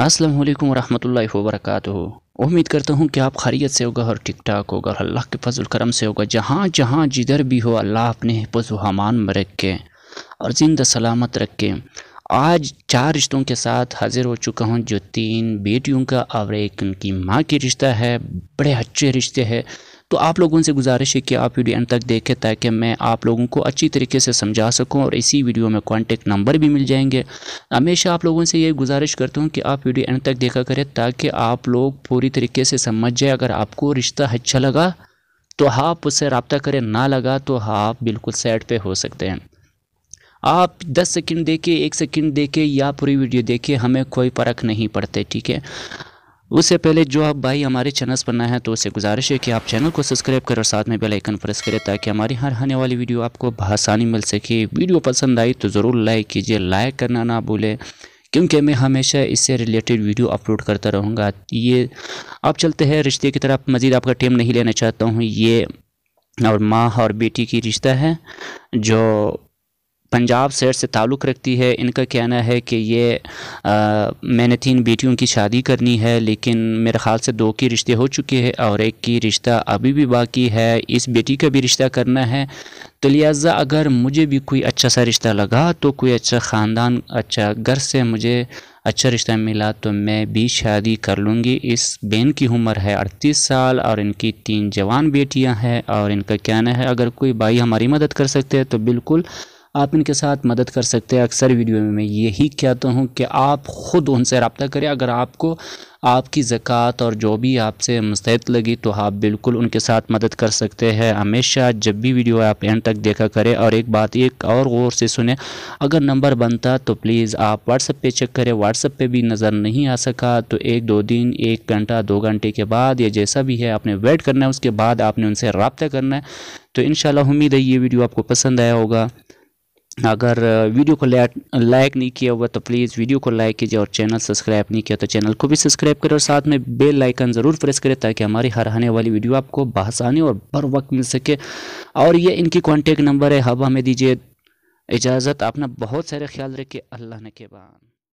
अस्सलाम वालेकुम रहमतुल्लाहि व उम्मीद करता हूँ कि आप खैरियत से होगा और ठीक ठाक होगा और अल्लाह के फजल करम से होगा जहाँ जहाँ जिधर भी हो अल्लाह अपने हिफज हमान में रखे और ज़िंदा सलामत रखे आज चार रिश्तों के साथ हाज़िर हो चुका हूँ जो तीन बेटियों का और एक उनकी माँ की रिश्ता है बड़े अच्छे रिश्ते हैं तो आप लोगों से गुजारिश है कि आप वीडियो एंड तक देखें ताकि मैं आप लोगों को अच्छी तरीके से समझा सकूँ और इसी वीडियो में कॉन्टेक्ट नंबर भी मिल जाएंगे हमेशा आप लोगों से ये गुजारिश करता हूँ कि आप वीडियो एंड तक देखा करें ताकि आप लोग पूरी तरीके से समझ जाए अगर आपको रिश्ता अच्छा लगा तो आप हाँ, उससे रबता करें ना लगा तो हाँ, आप बिल्कुल सैड पर हो सकते हैं आप 10 सेकंड देखे एक सेकंड देखे या पूरी वीडियो देखे हमें कोई फ़र्क नहीं पड़ते ठीक है उससे पहले जो आप भाई हमारे चैनल पर नए हैं तो उसे गुजारिश है कि आप चैनल को सब्सक्राइब करें और साथ में बेल आइकन प्रेस करें ताकि हमारी हर आने वाली वीडियो आपको बसानी मिल सके वीडियो पसंद आई तो ज़रूर लाइक कीजिए लाइक करना ना भूलें क्योंकि मैं हमेशा इससे रिलेटेड वीडियो अपलोड करता रहूँगा ये आप चलते हैं रिश्ते की तरफ मज़ीद आपका टाइम नहीं लेना चाहता हूँ ये और माँ और बेटी की रिश्ता है जो पंजाब शहर से ताल्लुक़ रखती है इनका कहना है कि ये आ, मैंने तीन बेटियों की शादी करनी है लेकिन मेरे ख़्याल से दो के रिश्ते हो चुके हैं और एक की रिश्ता अभी भी बाकी है इस बेटी का भी रिश्ता करना है तो लिहाजा अगर मुझे भी कोई अच्छा सा रिश्ता लगा तो कोई अच्छा ख़ानदान अच्छा घर से मुझे अच्छा रिश्ता मिला तो मैं भी शादी कर लूँगी इस बहन की उम्र है अड़तीस साल और इनकी तीन जवान बेटियां हैं और इनका कहना है अगर कोई भाई हमारी मदद कर सकते हैं तो बिल्कुल आप इनके साथ मदद कर सकते हैं अक्सर वीडियो में मैं यही कहता हूँ कि आप ख़ुद उनसे रबता करें अगर आपको आपकी ज़क़़त और जो भी आपसे मुस्तैद लगी तो आप बिल्कुल उनके साथ मदद कर सकते हैं हमेशा जब भी वीडियो आप एंड तक देखा करें और एक बात एक और गौर से सुने अगर नंबर बनता तो प्लीज़ आप व्हाट्सएप पे चेक करें व्हाट्सएप पे भी नज़र नहीं आ सका तो एक दो दिन एक घंटा दो घंटे के बाद या जैसा भी है आपने वेट करना है उसके बाद आपने उनसे रबता करना है तो इन उम्मीद है ये वीडियो आपको पसंद आया होगा अगर वीडियो को लाइक नहीं किया हुआ तो प्लीज़ वीडियो को लाइक कीजिए और चैनल सब्सक्राइब नहीं किया तो चैनल को भी सब्सक्राइब करें और साथ में बेल लाइकन ज़रूर प्रेस करें ताकि हमारी हर आने वाली वीडियो आपको बहसानी और बर वक्त मिल सके और ये इनकी कॉन्टेक्ट नंबर है हब हमें दीजिए इजाज़त अपना बहुत सारे ख्याल रखिए अल्लाह ने के बाद